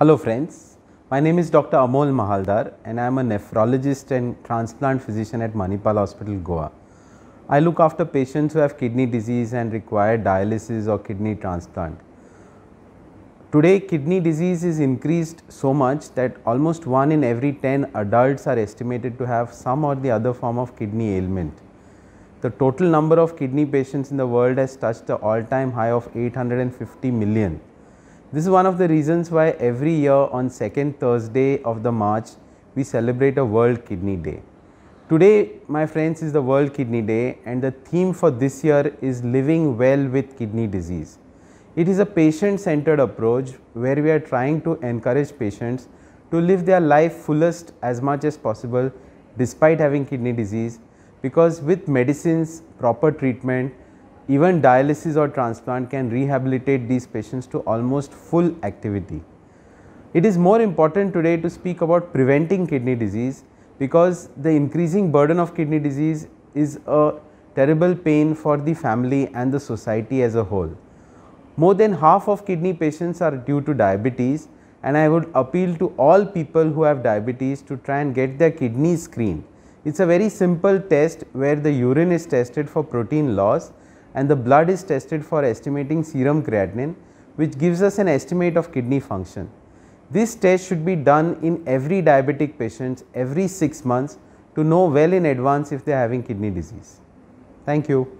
Hello friends, my name is Dr. Amol Mahaldar and I am a nephrologist and transplant physician at Manipal Hospital, Goa. I look after patients who have kidney disease and require dialysis or kidney transplant. Today kidney disease is increased so much that almost 1 in every 10 adults are estimated to have some or the other form of kidney ailment. The total number of kidney patients in the world has touched the all-time high of 850 million this is one of the reasons why every year on second Thursday of the March, we celebrate a World Kidney Day. Today, my friends, is the World Kidney Day and the theme for this year is living well with kidney disease. It is a patient-centered approach where we are trying to encourage patients to live their life fullest as much as possible despite having kidney disease because with medicines, proper treatment even dialysis or transplant can rehabilitate these patients to almost full activity. It is more important today to speak about preventing kidney disease because the increasing burden of kidney disease is a terrible pain for the family and the society as a whole. More than half of kidney patients are due to diabetes and I would appeal to all people who have diabetes to try and get their kidney screened. It is a very simple test where the urine is tested for protein loss and the blood is tested for estimating serum creatinine which gives us an estimate of kidney function. This test should be done in every diabetic patient every 6 months to know well in advance if they are having kidney disease. Thank you.